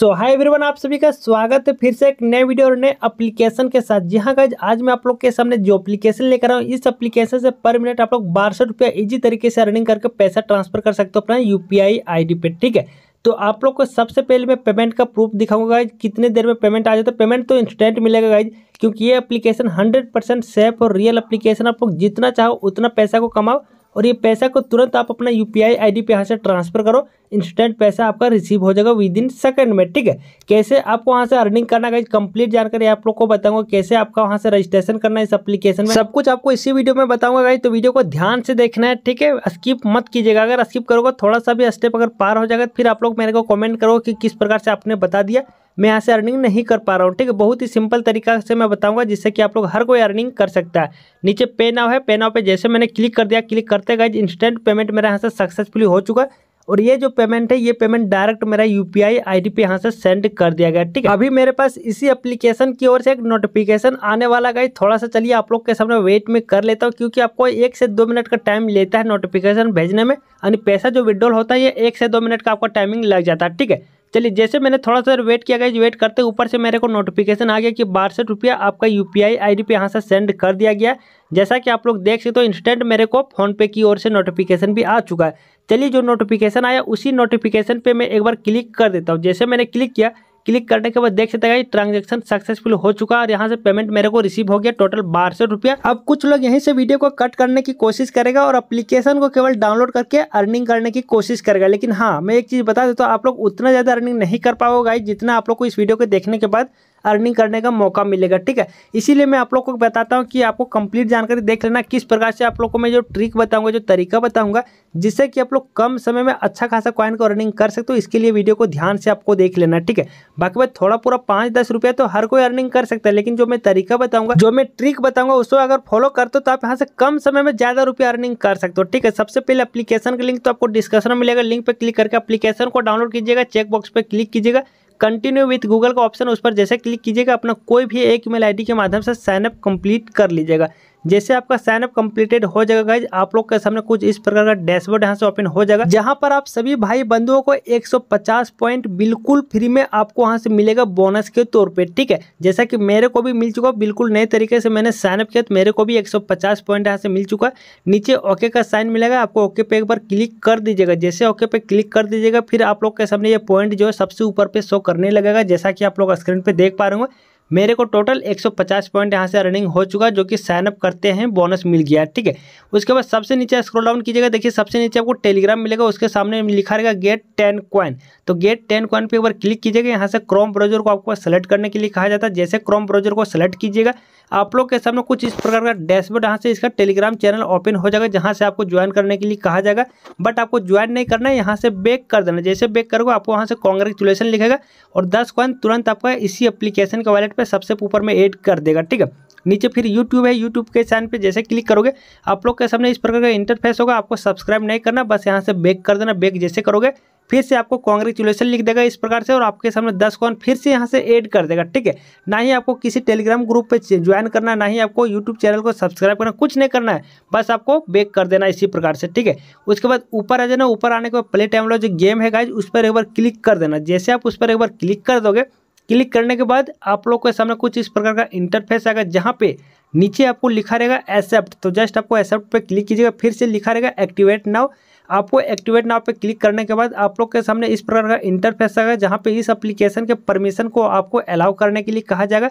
सो hi everyone आप सभी का स्वागत है फिर से एक नए वीडियो और नए एप्लीकेशन के साथ जी हाँ गाइज आज मैं आप लोग के सामने जो एप्लीकेशन लेकर हूँ इस एप्लीकेशन से पर मिनट आप लोग बारह सौ रुपया इजी तरीके से अर्निंग करके पैसा ट्रांसफर कर सकते हो अपना यूपीआई आईडी पे ठीक है तो आप लोग को सबसे पहले मैं पेमेंट का प्रूफ दिखाऊंगा गाइज कितने देर में पेमेंट आ जाता है पेमेंट तो इंस्टेंट मिलेगा गाइज क्योंकि ये अप्लीकेशन हंड्रेड परसेंट सेफ और रियल अप्लीकेशन आप लोग जितना चाहो उतना पैसा को कमाओ और ये पैसा को तुरंत आप अपना यू पी आई आई पे यहाँ से ट्रांसफर करो इंस्टेंट पैसा आपका रिसीव हो जाएगा विद इन सेकेंड में ठीक है कैसे आपको वहाँ से अर्निंग करना है कंप्लीट जानकारी आप लोग को बताऊंगा कैसे आपका वहाँ से रजिस्ट्रेशन करना है इस एप्लीकेशन में सब कुछ आपको इसी वीडियो में बताऊंगा गाइज तो वीडियो को ध्यान से देखना है ठीक है स्किप मत कीजिएगा अगर स्किप करोगे थोड़ा सा भी स्टेप अगर पार हो जाएगा फिर आप लोग मेरे को कॉमेंट करो कि किस प्रकार से आपने बता दिया मैं यहाँ से अर्निंग नहीं कर पा रहा हूँ ठीक है बहुत ही सिंपल तरीका से मैं बताऊँगा जिससे कि आप लोग हर कोई अर्निंग कर सकता है नीचे पे नाव है पे नाव पे जैसे मैंने क्लिक कर दिया क्लिक करते गए इंस्टेंट पेमेंट मेरा यहाँ से सक्सेसफुली हो चुका है और ये जो पेमेंट है ये पेमेंट डायरेक्ट मेरा U P I I D पे यहाँ से सेंड कर दिया गया ठीक है अभी मेरे पास इसी एप्लीकेशन की ओर से एक नोटिफिकेशन आने वाला गई थोड़ा सा चलिए आप लोग के सामने वेट में कर लेता हूँ क्योंकि आपको एक से दो मिनट का टाइम लेता है नोटिफिकेशन भेजने में यानी पैसा जो विड्रॉल होता है ये एक से दो मिनट का आपका टाइमिंग लग जाता है ठीक है चलिए जैसे मैंने थोड़ा सा वेट किया गया वेट करते ऊपर से मेरे को नोटिफिकेशन आ गया कि बासठ रुपया आपका U P I I D पे यहाँ से सेंड कर दिया गया जैसा कि आप लोग देख सकते हो तो इंस्टेंट मेरे को फ़ोनपे की ओर से नोटिफिकेशन भी आ चुका है चलिए जो नोटिफिकेशन आया उसी नोटिफिकेशन पर मैं एक बार क्लिक कर देता हूँ जैसे मैंने क्लिक किया क्लिक करने के बाद देख सकते हैं ट्रांजेक्शन सक्सेसफुल हो चुका और यहाँ से पेमेंट मेरे को रिसीव हो गया टोटल बारह सौ रुपया अब कुछ लोग यहीं से वीडियो को कट करने की कोशिश करेगा और अप्लीकेशन को केवल डाउनलोड करके अर्निंग करने की कोशिश करेगा लेकिन हाँ मैं एक चीज बता देता हूँ आप लोग उतना ज्यादा अर्निंग नहीं कर पाओगे जितना आप लोग को इस वीडियो को देखने के बाद अर्निंग करने का मौका मिलेगा ठीक है इसीलिए मैं आप लोग को बताता हूँ कि आपको कंप्लीट जानकारी देख लेना किस प्रकार से आप लोग को मैं जो ट्रिक बताऊँगा जो तरीका बताऊंगा जिससे कि आप लोग कम समय में अच्छा खासा कॉइन को अर्निंग कर सकते हो इसके लिए वीडियो को ध्यान से आपको देख लेना ठीक है बाकी भाई थोड़ा पूरा पाँच दस रुपया तो हर कोई अर्निंग कर सकता है लेकिन जो मैं तरीका बताऊँगा जो मैं ट्रिक बताऊँगा उसको अगर फॉलो करते हो तो आप यहाँ से कम समय में ज़्यादा रुपया अर्निंग कर सकते हो ठीक है सबसे पहले अपलीकेशन का लिंक तो आपको डिस्कशन में मिलेगा लिंक पर क्लिक करके अपलीकेशन को डाउनलोड कीजिएगा चेकबॉक्स पर क्लिक कीजिएगा कंटिन्यू विथ गूगल का ऑप्शन उस पर जैसे क्लिक कीजिएगा अपना कोई भी एक ईमेल आईडी के माध्यम से साइनअप कंप्लीट कर लीजिएगा जैसे आपका साइनअप कम्प्लीटेड हो जाएगा गाइज आप लोग के सामने कुछ इस प्रकार का डैशबोर्ड यहाँ से ओपन हो जाएगा जहाँ पर आप सभी भाई बंधुओं को 150 पॉइंट बिल्कुल फ्री में आपको वहाँ से मिलेगा बोनस के तौर पर ठीक है जैसा कि मेरे को भी मिल चुका बिल्कुल नए तरीके से मैंने साइनअप किया तो मेरे को भी एक पॉइंट यहाँ से मिल चुका है नीचे ओके का साइन मिलेगा आपको ओके पे एक बार क्लिक कर दीजिएगा जैसे ओके पे क्लिक कर दीजिएगा फिर आप लोग के सामने ये पॉइंट जो है सबसे ऊपर पे शो करने लगेगा जैसा कि आप लोग स्क्रीन पे देख पा रहे हो मेरे को टोटल 150 पॉइंट यहाँ से अर्निंग हो चुका जो कि साइनअप करते हैं बोनस मिल गया ठीक है उसके बाद सबसे नीचे स्क्रॉल डाउन कीजिएगा देखिए सबसे नीचे आपको टेलीग्राम मिलेगा उसके सामने लिखा रहेगा गेट टेन क्वाइन तो गेट टेन क्वाइन पर एक बार क्लिक कीजिएगा यहाँ से क्रोम ब्राउजर को आपको सेलेक्ट करने के लिए कहा जाता है जैसे क्रोम ब्राउजर को सेलेक्ट कीजिएगा आप लोग के सामने कुछ इस प्रकार का डैशबोर्ड यहाँ से इसका टेलीग्राम चैनल ओपन हो जाएगा जहाँ से आपको ज्वाइन करने के लिए कहा जाएगा बट आपको ज्वाइन नहीं करना है यहाँ से बेक कर देना जैसे बेक करोगे आपको वहाँ से कॉन्ग्रेचुलेसन लिखेगा और दस क्वाइन तुरंत आपका इसी एप्लीकेशन के वॉलेट पे सबसे ऊपर में ऐड कर देगा ठीक है नीचे फिर YouTube है YouTube के साइन पे जैसे क्लिक करोगे आप लोग के सामने इस प्रकार का इंटरफेस होगा आपको सब्सक्राइब नहीं करना बस यहाँ से बैक कर देना बैक जैसे करोगे फिर से आपको कॉन्ग्रेचुलेसन लिख देगा इस प्रकार से और आपके सामने दस कॉन फिर से यहाँ से ऐड कर देगा ठीक है ना ही आपको किसी टेलीग्राम ग्रुप पे ज्वाइन करना ना ही आपको यूट्यूब चैनल को सब्सक्राइब करना कुछ नहीं करना है बस आपको बेक कर देना इसी प्रकार से ठीक है उसके बाद ऊपर आ जाना ऊपर आने के बाद प्ले टाइम वाला जो गेम है गाइज उस पर एक बार क्लिक कर देना जैसे आप उस पर एक बार क्लिक कर दोगे क्लिक करने के बाद आप लोग के सामने कुछ इस प्रकार का इंटरफेस आएगा जहाँ पे नीचे आपको लिखा रहेगा एक्सेप्ट तो जस्ट आपको एक्सेप्ट पे क्लिक कीजिएगा फिर से लिखा रहेगा एक्टिवेट नाउ आपको एक्टिवेट नाव पे क्लिक करने के बाद आप लोग के सामने इस प्रकार का इंटरफेस आएगा जहाँ पे इस एप्लीकेशन के परमिशन को आपको अलाउ करने के लिए कहा जाएगा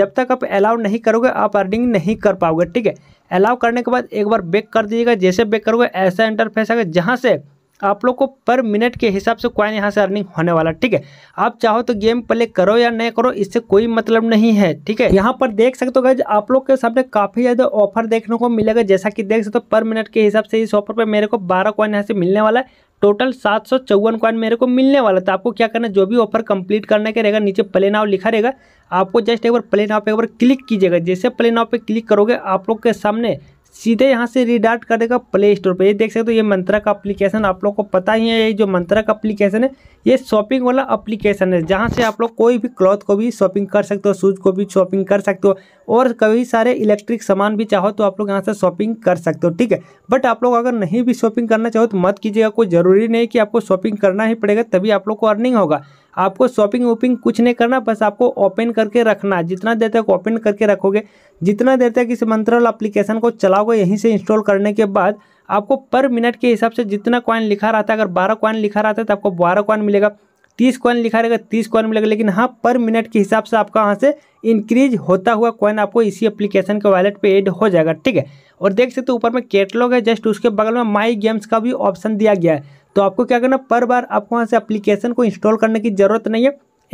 जब तक आप अलाउ नहीं करोगे आप अर्निंग नहीं कर पाओगे ठीक है अलाउ करने के बाद एक बार बेक कर दीजिएगा जैसे बेक करोगे ऐसा इंटरफेस आएगा जहाँ से आप लोग को पर मिनट के हिसाब से क्वाइन यहाँ से अर्निंग होने वाला ठीक है आप चाहो तो गेम प्ले करो या नहीं करो इससे कोई मतलब नहीं है ठीक है यहाँ पर देख सकते हो गए आप लोग के सामने काफी ज्यादा ऑफर देखने को मिलेगा जैसा कि देख सकते हो पर मिनट के हिसाब से इस ऑफर पर मेरे को बारह क्वाइन यहाँ से मिलने वाला है टोटल सात सौ चौवन कॉइन मेरे को मिलने वाला था तो आपको क्या करना है जो भी ऑफर कंप्लीट करने के रहेगा नीचे प्ले नाव लिखा रहेगा आपको जस्ट एक बार प्ले नाव पे एक बार क्लिक कीजिएगा जैसे प्ले नाव पे क्लिक करोगे आप लोग के सामने सीधे यहाँ से रिडार्ट कर देगा प्ले स्टोर पर ये देख सकते हो तो ये मंत्रा का अप्लीकेशन आप लोग को पता ही है ये जो मंत्रा का अप्लीकेशन है ये शॉपिंग वाला अप्लीकेशन है जहाँ से आप लोग कोई भी क्लॉथ को भी शॉपिंग कर सकते हो शूज़ को भी शॉपिंग कर सकते हो और कभी सारे इलेक्ट्रिक सामान भी चाहो तो आप लोग यहाँ से शॉपिंग कर सकते हो ठीक है बट आप लोग अगर नहीं भी शॉपिंग करना चाहो तो मत कीजिएगा कोई ज़रूरी नहीं कि आपको शॉपिंग करना ही पड़ेगा तभी आप लोग को अर्निंग होगा आपको शॉपिंग वोपिंग कुछ नहीं करना बस आपको ओपन करके रखना जितना देर तक ओपन करके रखोगे जितना देर तक इस मंत्रल अप्लीकेशन को चलाओगे यहीं से इंस्टॉल करने के बाद आपको पर मिनट के हिसाब से जितना कॉइन लिखा रहता है अगर बारह कॉइन लिखा रहता है तो आपको बारह कॉइन मिलेगा तीस कॉइन लिखा रहेगा तीस कॉइन मिलेगा लेकिन हाँ पर मिनट के हिसाब से आपका वहाँ से इंक्रीज होता हुआ कॉइन आपको इसी एप्लीकेशन के वॉलेट पे ऐड हो जाएगा ठीक है और देख सकते हो ऊपर में कैटलॉग है जस्ट उसके बगल में माई गेम्स का भी ऑप्शन दिया गया है तो आपको क्या करना पर बार आपको वहाँ से अप्लीकेशन को इंस्टॉल करने की ज़रूरत नहीं है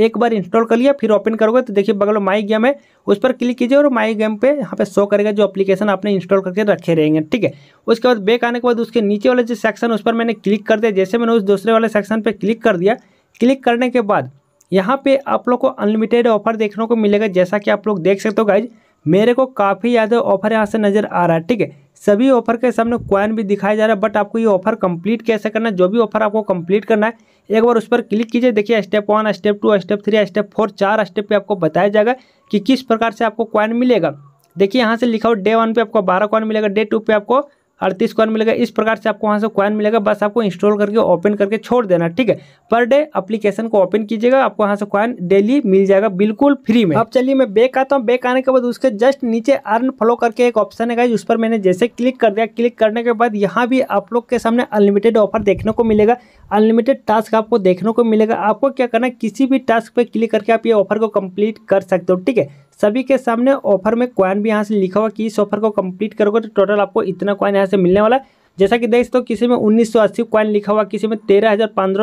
एक बार इंस्टॉल कर लिया फिर ओपन करोगे तो देखिए बगल में माई गेम है उस पर क्लिक कीजिए और माई गेम पे यहाँ पे शो करेगा जो एप्लीकेशन आपने इंस्टॉल करके रखे रहेंगे ठीक है उसके बाद बैक आने के बाद उसके नीचे वाले जो सेक्शन उस पर मैंने क्लिक कर दिया जैसे मैंने उस दूसरे वाले सेक्शन पर क्लिक कर दिया क्लिक करने के बाद यहाँ पर आप लोग को अनलिमिटेड ऑफर देखने को मिलेगा जैसा कि आप लोग देख सकते हो गाइज मेरे को काफ़ी ज़्यादा ऑफर यहाँ से नज़र आ रहा है ठीक है सभी ऑफर के सामने क्वाइन भी दिखाया जा रहा है बट आपको ये ऑफर कंप्लीट कैसे करना है जो भी ऑफर आपको कंप्लीट करना है एक बार उस पर क्लिक कीजिए देखिए step one step two step three step four चार स्टेप पे आपको बताया जाएगा कि किस प्रकार से आपको क्वाइन मिलेगा देखिए यहाँ से लिखा हो डे वन पे आपको बारह क्वाइन मिलेगा डे टू पे आपको अड़तीस कॉइन मिलेगा इस प्रकार से आपको वहाँ से कॉइन मिलेगा बस आपको इंस्टॉल करके ओपन करके छोड़ देना ठीक है पर डे अपलीकेशन को ओपन कीजिएगा आपको वहाँ से कॉइन डेली मिल जाएगा बिल्कुल फ्री में अब चलिए मैं बैक आता हूँ बैक आने के बाद उसके जस्ट नीचे अर्न फ्लो करके एक ऑप्शन है उस पर मैंने जैसे क्लिक कर दिया क्लिक करने के बाद यहाँ भी आप लोग के सामने अनलिमिटेड ऑफर देखने को मिलेगा अनलिमिटेड टास्क आपको देखने को मिलेगा आपको क्या करना है किसी भी टास्क पे क्लिक करके आप ये ऑफर को कंप्लीट कर सकते हो ठीक है सभी के सामने ऑफर में क्वाइन भी यहाँ से लिखा हुआ कि इस ऑफर को कंप्लीट करोगे तो टोटल आपको इतना क्वाइन यहाँ से मिलने वाला है जैसा कि देख सकते हो किसी में अस्सी क्वाइन लिखा हुआ किसी में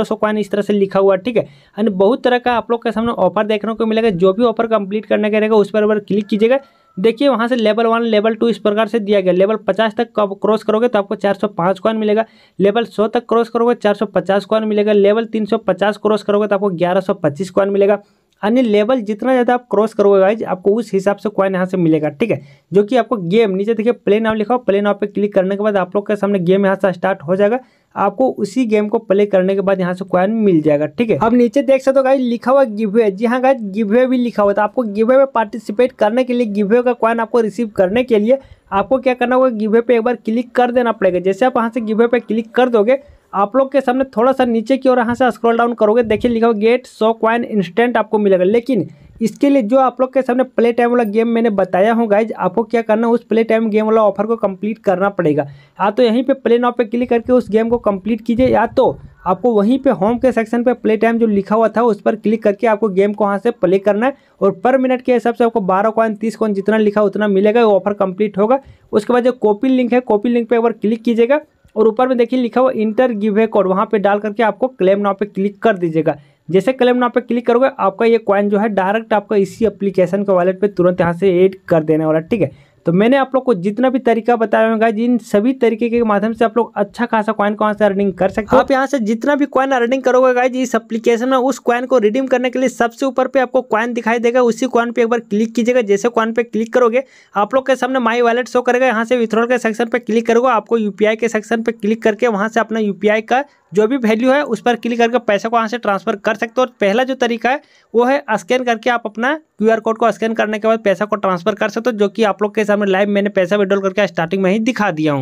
सौ क्वाइन इस तरह से लिखा हुआ ठीक है यानी बहुत तरह का आप लोग के सामने ऑफर देखने को मिलेगा जो भी ऑफर कंप्लीट करने का रहेगा उस पर क्लिक कीजिएगा देखिए वहाँ से लेवल वन लेवल टू इस प्रकार से दिया गया लेवल पचास तक क्रॉस करोगे तो आपको चार सौ पाँच कॉइन मिलेगा लेवल सौ तक क्रॉस करोगे चार सौ पचास कॉइन मिलेगा लेवल तीन सौ पचास क्रॉस करोगे तो आपको ग्यारह सौ पच्चीस कॉइन मिलेगा अन्य लेवल जितना ज़्यादा आप क्रॉस करोगे वाइज आपको उस हिसाब से कॉइन यहाँ से मिलेगा ठीक है जो कि आपको गेम नीचे देखिए प्ले नाव लिखा हो प्ले नाव पर क्लिक करने के बाद आप लोग के सामने गेम यहाँ से स्टार्ट हो जाएगा आपको उसी गेम को प्ले करने के बाद यहाँ से क्वाइन मिल जाएगा ठीक है अब नीचे देख सकते हो गाइज लिखा हुआ गिवे जी हाँ गाइज गिवे भी लिखा हुआ था आपको गिवे में पार्टिसिपेट करने के लिए गिवे का क्वाइन आपको रिसीव करने के लिए आपको क्या करना होगा गिवे पे एक बार क्लिक कर देना पड़ेगा जैसे आप यहाँ से गिवे पे क्लिक कर दोगे आप लोग के सामने थोड़ा सा नीचे की ओर यहाँ से स्क्रॉल डाउन करोगे देखिए लिखा हुआ गेट सो क्वाइन इंस्टेंट आपको मिलेगा लेकिन इसके लिए जो आप लोग के सामने प्ले टाइम वाला गेम मैंने बताया हूँ गाइज आपको क्या करना है उस प्ले टाइम गेम वाला ऑफर को कंप्लीट करना पड़ेगा या तो यहीं पे प्ले नाव पे क्लिक करके उस गेम को कंप्लीट कीजिए या तो आपको वहीं पे होम के सेक्शन पे प्ले टाइम जो लिखा हुआ था उस पर क्लिक करके आपको गेम को वहाँ से प्ले करना है और पर मिनट के हिसाब से आपको बारह कॉइन तीस कॉइन जितना लिखा उतना मिलेगा वो ऑफर कंप्लीट होगा उसके बाद जो कॉपी लिंक है कॉपी लिंक पर एक बार क्लिक कीजिएगा और ऊपर में देखिए लिखा हुआ इंटर गिवे कोड वहाँ पर डाल करके आपको क्लेम नाव पर क्लिक कर दीजिएगा जैसे क्लेम नाम पे क्लिक करोगे आपका ये कॉइन जो है डायरेक्ट आपका इसी एप्लीकेशन के वॉलेट पे तुरंत यहाँ से एड कर देने वाला ठीक है तो मैंने आप लोग को जितना भी तरीका बताया होगा जिन सभी तरीके के माध्यम से आप लोग अच्छा खासा कॉइन कहाँ से अर्निंग कर सकते हो आप यहाँ से जितना भी कॉइन अर्निंग करोगे गाइज इस एप्लीकेशन में उस कॉइन को रिडीम करने के लिए सबसे ऊपर पे आपको कॉइन दिखाई देगा उसी कॉइन पे एक बार क्लिक कीजिएगा जैसे कॉइन पे क्लिक करोगे आप लोग के सामने माई वॉलेट शो करेगा यहाँ से विथ्रॉल के सेक्शन पर क्लिक करोगे आपको यूपीआई के सेक्शन पर क्लिक करके वहाँ से अपना यूपीआई का जो भी वैल्यू है उस पर क्लिक करके पैसे को वहाँ से ट्रांसफर कर सकते हो और पहला जो तरीका है वो है स्कैन करके आप अपना क्यूआर कोड को स्कैन करने के बाद पैसा को ट्रांसफर कर सकते हो जो कि आप लोग के सामने लाइव मैंने पैसा विड्रॉल करके स्टार्टिंग में ही दिखा दिया हूँ